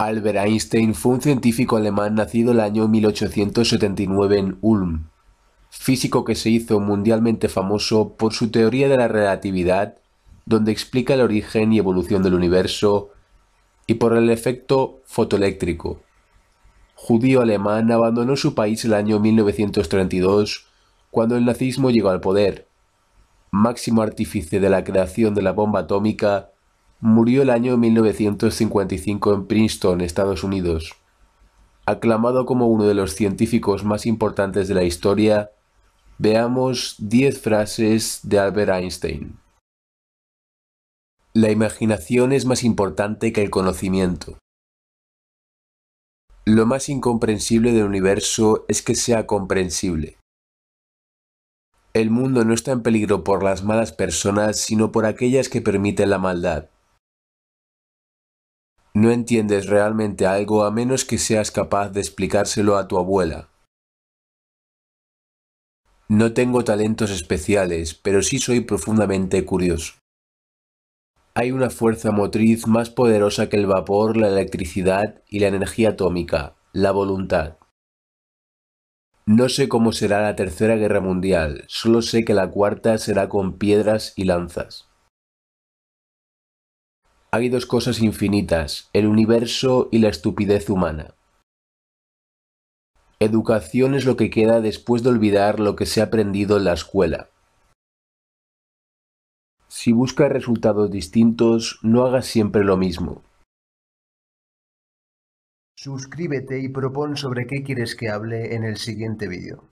Albert Einstein fue un científico alemán nacido el año 1879 en Ulm, físico que se hizo mundialmente famoso por su teoría de la relatividad, donde explica el origen y evolución del universo, y por el efecto fotoeléctrico. Judío alemán abandonó su país el año 1932, cuando el nazismo llegó al poder. Máximo artífice de la creación de la bomba atómica, Murió el año 1955 en Princeton, Estados Unidos. Aclamado como uno de los científicos más importantes de la historia, veamos 10 frases de Albert Einstein. La imaginación es más importante que el conocimiento. Lo más incomprensible del universo es que sea comprensible. El mundo no está en peligro por las malas personas, sino por aquellas que permiten la maldad. No entiendes realmente algo a menos que seas capaz de explicárselo a tu abuela. No tengo talentos especiales, pero sí soy profundamente curioso. Hay una fuerza motriz más poderosa que el vapor, la electricidad y la energía atómica, la voluntad. No sé cómo será la Tercera Guerra Mundial, solo sé que la cuarta será con piedras y lanzas hay dos cosas infinitas, el universo y la estupidez humana. Educación es lo que queda después de olvidar lo que se ha aprendido en la escuela. Si buscas resultados distintos, no hagas siempre lo mismo. Suscríbete y propon sobre qué quieres que hable en el siguiente vídeo.